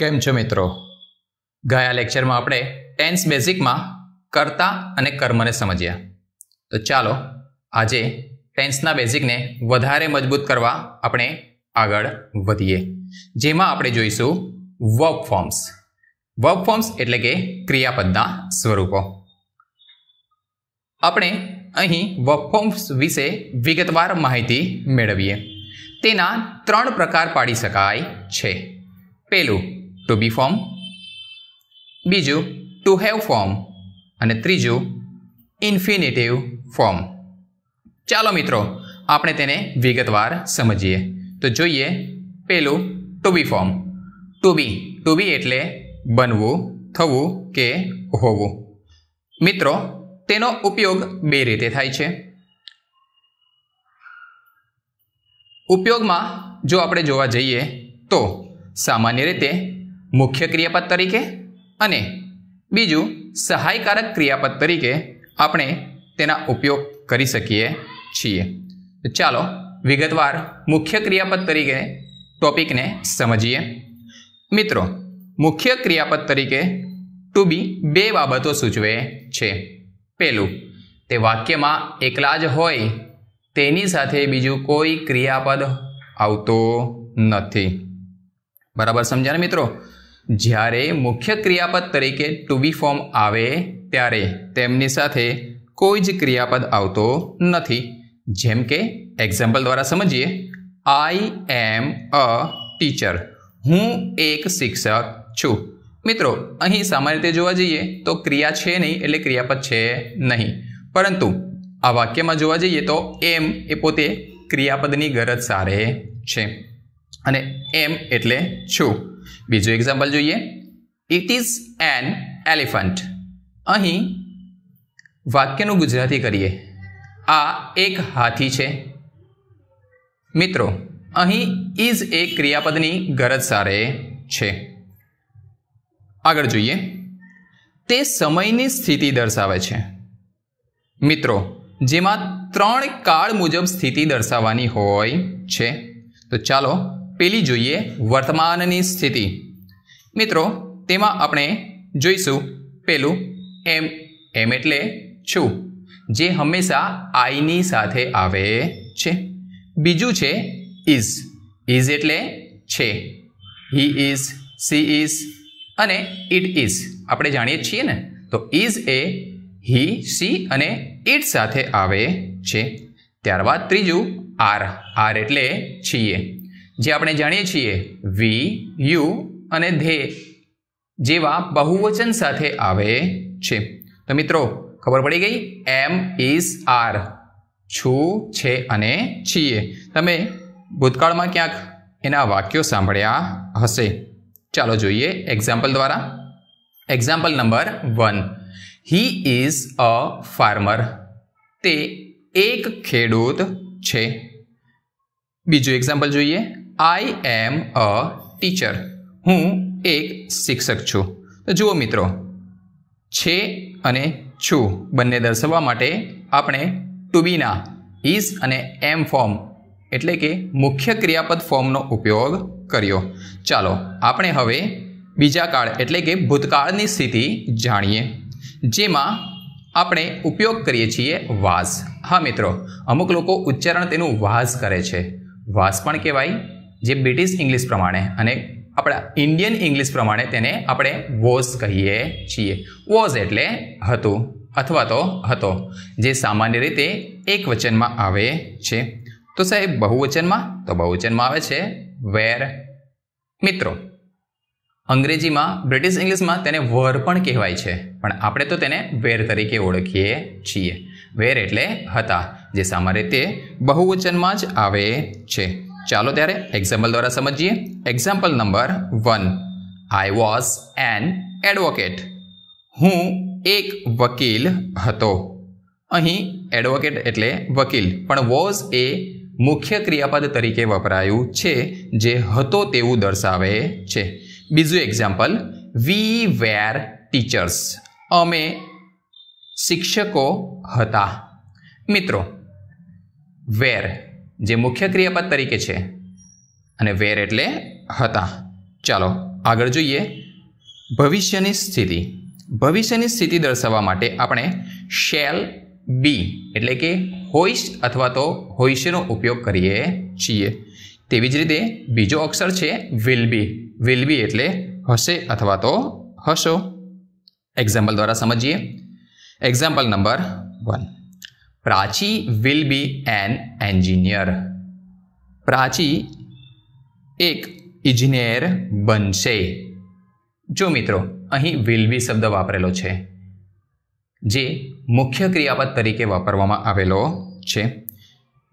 કેમ છો મિત્રો ગયા લેક્ચરમાં આપણે ટેન્સ બેઝિકમાં કર્તા અને કર્મને સમજ્યા તો ચાલો આજે ટેન્સના બેઝિકને વધારે મજબૂત કરવા આપણે આગળ વધીએ જેમાં આપણે જોઈશું વર્ક ફોર્મ્સ વર્ક ફોર્મ્સ એટલે કે ક્રિયાપદના સ્વરૂપો આપણે અહીં વર્ક ફોર્મ્સ વિશે વિગતવાર માહિતી મેળવીએ તેના ત્રણ પ્રકાર પાડી શકાય છે પહેલું ટુ બી ફોર્મ બીજું ટુ હેવ ફોર્મ અને ત્રીજું ઇન્ફિનેટિવ ફોર્મ ચાલો મિત્રો આપણે તેને વિગતવાર સમજીએ તો જોઈએ પેલું to be form to be to be એટલે બનવું થવું કે હોવું મિત્રો તેનો ઉપયોગ બે રીતે થાય છે ઉપયોગમાં જો આપણે જોવા જઈએ તો સામાન્ય રીતે મુખ્ય ક્રિયાપદ તરીકે અને બીજું સહાયકારક ક્રિયાપદ તરીકે આપણે તેના ઉપયોગ કરી શકીએ છીએ ચાલો વિગતવાર મુખ્ય ક્રિયાપદ તરીકે ટોપિકને સમજીએ મિત્રો મુખ્ય ક્રિયાપદ તરીકે ટુ બી બે બાબતો સૂચવે છે પહેલું તે વાક્યમાં એકલા જ હોય તેની સાથે બીજું કોઈ ક્રિયાપદ આવતો નથી બરાબર સમજાને મિત્રો જ્યારે મુખ્ય ક્રિયાપદ તરીકે ટુ બી ફોર્મ આવે ત્યારે તેમની સાથે કોઈ જ ક્રિયાપદ આવતો નથી જેમ કે એક્ઝામ્પલ દ્વારા સમજીએ આઈ એમ અ ટીચર હું એક શિક્ષક છું મિત્રો અહીં સામાન્ય રીતે જોવા જઈએ તો ક્રિયા છે નહીં એટલે ક્રિયાપદ છે નહીં પરંતુ આ વાક્યમાં જોવા જઈએ તો એમ એ પોતે ક્રિયાપદની ગરજ સારે છે અને એમ એટલે છું બીજું એક્ઝામ્પલ જોઈએ ઇટ ઇઝ એન એલિફન્ટ અહીં વાક્યનું ગુજરાતી કરીએ આ એક હાથી છે મિત્રો અહીં ઇઝ એ ક્રિયાપદની ગરજ સારે છે આગળ જોઈએ તે સમયની સ્થિતિ દર્શાવે છે મિત્રો જેમાં ત્રણ કાળ મુજબ સ્થિતિ દર્શાવવાની હોય છે તો ચાલો પેલી જોઈએ વર્તમાનની સ્થિતિ મિત્રો તેમાં આપણે જોઈશું પેલું એમ એમ એટલે છું જે હંમેશા આઈની સાથે આવે છે બીજું છે ઇઝ ઇઝ એટલે છે હી ઇઝ સી ઇઝ અને ઇટ ઇઝ આપણે જાણીએ છીએ ને તો ઇઝ એ હી સી અને ઇટ સાથે આવે છે ત્યારબાદ ત્રીજું આર આર એટલે છીએ જે આપણે જાણીએ છીએ વી યુ અને ધે જેવા બહુવચન સાથે આવે છે તો મિત્રો ખબર પડી ગઈ એમ ઇઝ આર છું છે અને છીએ તમે ભૂતકાળમાં ક્યાંક એના વાક્યો સાંભળ્યા હશે ચાલો જોઈએ એક્ઝામ્પલ દ્વારા example number one he is a farmer તે એક ખેડૂત છે બીજું એક્ઝામ્પલ જોઈએ આઈ એમ અ ટીચર હું એક શિક્ષક છું તો જુઓ મિત્રો છે અને છું બંને દર્શાવવા માટે આપણે ટુ બીના ઇઝ અને એમ ફોર્મ એટલે કે મુખ્ય ક્રિયાપદ ફોર્મનો ઉપયોગ કર્યો ચાલો આપણે હવે બીજા કાળ એટલે કે ભૂતકાળની સ્થિતિ જાણીએ જેમાં આપણે ઉપયોગ કરીએ છીએ વાસ હા મિત્રો અમુક લોકો ઉચ્ચારણ તેનું વાસ કરે છે વાસ પણ કહેવાય જે બ્રિટિશ ઇંગ્લિશ પ્રમાણે અને આપણા ઇન્ડિયન ઇંગ્લિશ પ્રમાણે તેને આપણે વોઝ કહીએ છીએ વોઝ એટલે હતું અથવા તો હતો જે સામાન્ય રીતે એક વચનમાં આવે છે તો સાહેબ બહુવચનમાં તો બહુવચનમાં આવે છે વેર મિત્રો અંગ્રેજીમાં બ્રિટિશ ઇંગ્લિશમાં તેને વર પણ કહેવાય છે પણ આપણે તો તેને વેર તરીકે ઓળખીએ છીએ વેર એટલે હતા જે સામાન્ય રીતે બહુવચનમાં જ આવે છે ચાલો ત્યારે એક્ઝામ્પલ દ્વારા સમજીએ example number one I was an advocate હું એક વકીલ હતો અહીં એડવોકેટ એટલે વકીલ પણ વોઝ એ મુખ્ય ક્રિયાપદ તરીકે વપરાયું છે જે હતો તેવું દર્શાવે છે બીજું એક્ઝામ્પલ વી વેર ટીચર્સ અમે શિક્ષકો હતા મિત્રો વેર જે મુખ્ય ક્રિયાપદ તરીકે છે અને વેર એટલે હતા ચાલો આગળ જોઈએ ભવિષ્યની સ્થિતિ ભવિષ્યની સ્થિતિ દર્શાવવા માટે આપણે શેલ બી એટલે કે હોઈશ અથવા તો હોઈશનો ઉપયોગ કરીએ છીએ તેવી જ રીતે બીજો અક્ષર છે વિલ બી વિલ બી એટલે હશે અથવા તો હશો એક્ઝામ્પલ દ્વારા સમજીએ example number one Prachi will be an engineer Prachi એક ઇજનેર બનશે જો મિત્રો અહીં વિલ બી શબ્દ વાપરેલો છે જે મુખ્ય ક્રિયાપદ તરીકે વાપરવામાં આવેલો છે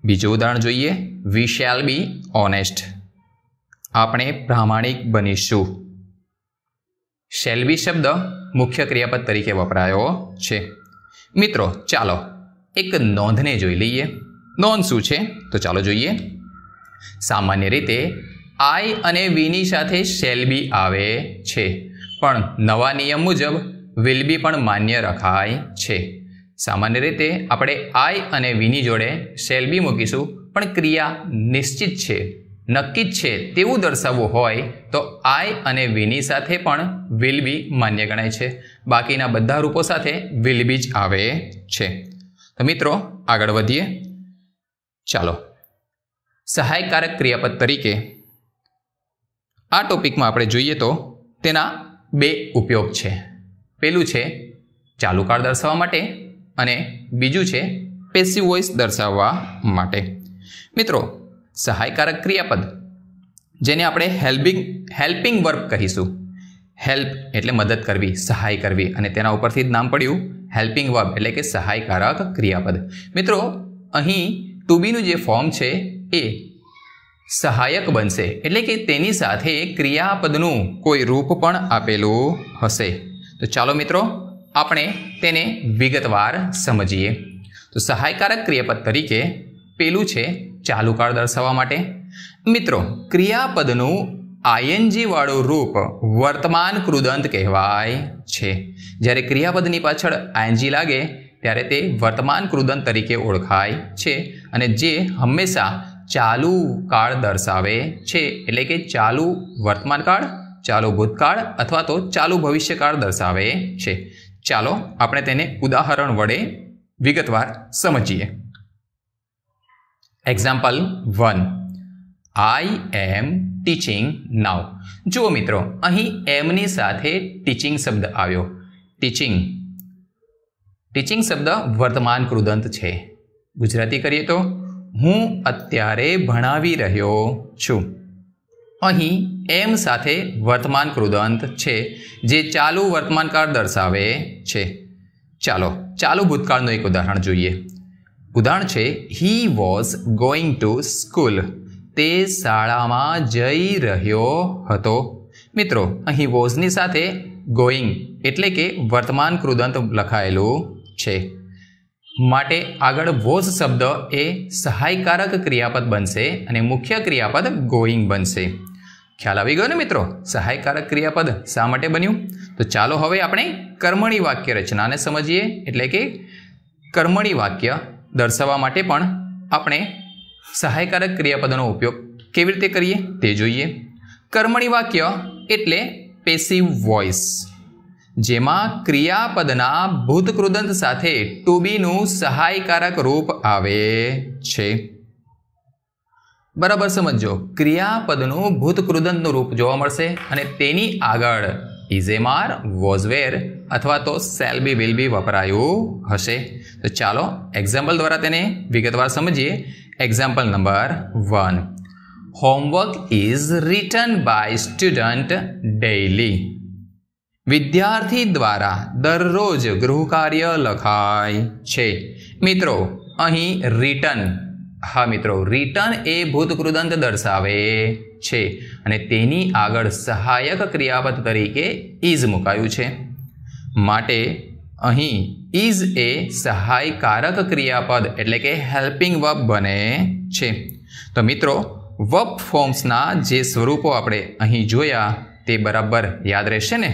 બીજું ઉદાહરણ જોઈએ વી શેલ બી ઓનેસ્ટ આપણે પ્રામાણિક બનીશું શેલ બી શબ્દ મુખ્ય ક્રિયાપદ તરીકે વપરાયો છે મિત્રો ચાલો એક નોંધને જોઈ લઈએ નોંધ શું છે તો ચાલો જોઈએ સામાન્ય રીતે આઈ અને વીની સાથે શેલ બી આવે છે પણ નવા નિયમ મુજબ વિલ બી પણ માન્ય રખાય છે સામાન્ય રીતે આપણે આઈ અને વીની જોડે શેલ બી મૂકીશું પણ ક્રિયા નિશ્ચિત છે નક્કી જ છે તેવું દર્શાવવું હોય તો આઈ અને વીની સાથે પણ વિલ બી માન્ય ગણાય છે બાકીના બધા રૂપો સાથે વિલ બી જ આવે છે તો મિત્રો આગળ વધીએ ચાલો સહાયકારક ક્રિયાપદ તરીકે આ ટોપિકમાં આપણે જોઈએ તો તેના બે ઉપયોગ છે પહેલું છે ચાલુકાર દર્શાવવા માટે અને બીજું છે પેસિવ વોઇસ દર્શાવવા માટે મિત્રો સહાયકારક ક્રિયાપદ જેને આપણે હેલ્પિંગ હેલ્પિંગ વર્ક કહીશું હેલ્પ એટલે મદદ કરવી સહાય કરવી અને તેના ઉપરથી જ નામ પડ્યું હેલ્પિંગ વર્બ એટલે કે સહાયકારક ક્રિયાપદ મિત્રો અહીં ટુ બીનું જે ફોર્મ છે એ સહાયક બનશે એટલે કે તેની સાથે ક્રિયાપદનું કોઈ રૂપ પણ આપેલું હશે તો ચાલો મિત્રો આપણે તેને વિગતવાર સમજીએ તો સહાયકારક ક્રિયાપદ તરીકે પેલું છે ચાલુકાળ દર્શાવવા માટે મિત્રો ક્રિયાપદનું આઈએનજી વાળું રૂપ વર્તમાન કૃદંત કહેવાય છે જ્યારે ક્રિયાપદની પાછળ આઈએનજી લાગે ત્યારે તે વર્તમાન કૃદંત તરીકે ઓળખાય છે અને જે હંમેશા ચાલુ કાળ દર્શાવે છે એટલે કે ચાલુ વર્તમાન કાળ ચાલુ ભૂતકાળ અથવા તો ચાલુ ભવિષ્યકાળ દર્શાવે છે ચાલો આપણે તેને ઉદાહરણ વડે વિગતવાર સમજીએ example one I am teaching now જુઓ મિત્રો અહીં એમની સાથે ટીચિંગ શબ્દ આવ્યો ટીચિંગ ટીચિંગ શબ્દ વર્તમાન કૃદંત છે ગુજરાતી કરીએ તો હું અત્યારે ભણાવી રહ્યો છું અહીં એમ સાથે વર્તમાન કૃદંત છે જે ચાલુ વર્તમાનકાળ દર્શાવે છે ચાલો ચાલુ ભૂતકાળનું એક ઉદાહરણ જોઈએ ઉદાહરણ છે he was going to school તે શાળામાં જઈ રહ્યો હતો મિત્રો અહીં વોઝની સાથે ગોઈંગ એટલે કે વર્તમાન કૃદંત લખાયેલું છે માટે આગળ વોઝ શબ્દ એ સહાયકારક ક્રિયાપદ બનશે અને મુખ્ય ક્રિયાપદ ગોઈંગ બનશે ખ્યાલ આવી ગયો ને મિત્રો સહાયકારક ક્રિયાપદ શા માટે બન્યું તો ચાલો હવે આપણે કર્મણી વાક્ય રચનાને સમજીએ એટલે કે કર્મણી વાક્ય દર્શાવવા માટે પણ આપણે સહાયકારક ક્રિયાપદોનો ઉપયોગ કેવી રીતે કરીએ તે જોઈએ કર્મણી વાક્ય એટલે પેસિવ વોઇસ જેમાં ક્રિયાપદના ભૂતકૃદંત સાથે ટુબીનું સહાયકારક રૂપ આવે છે બરાબર સમજો ક્રિયાપદનું ભૂતકૃદંતનું રૂપ જોવા મળશે અને તેની આગળ ઇઝેમાર વોઝવેર અથવા તો સેલ બી વિલ બી વપરાયું હશે તો ચાલો એક્ઝામ્પલ દ્વારા તેને વિગતવાર સમજીએ Example number 1. Homework is written by student daily. વિદ્યાર્થી દ્વારા દરરોજ ગૃહકાર્ય લખાય છે મિત્રો અહીં રિટર્ન હા મિત્રો રિટર્ન એ ભૂતકૃદંત દર્શાવે છે અને તેની આગળ સહાયક ક્રિયાપદ તરીકે ઇઝ મુકાયું છે માટે અહીં ઇઝ એ સહાયકારક ક્રિયાપદ એટલે કે હેલ્પિંગ વર્બ બને છે તો મિત્રો વર્બ ફોર્મ્સના જે સ્વરૂપો આપણે અહીં જોયા તે બરાબર યાદ રહેશે ને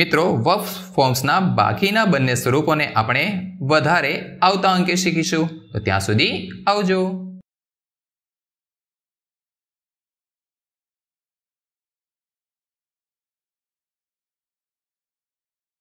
મિત્રો વર્બ ફોર્મ્સના બાકીના બંને સ્વરૂપોને આપણે વધારે આવતા અંકે શીખીશું તો ત્યાં સુધી આવજો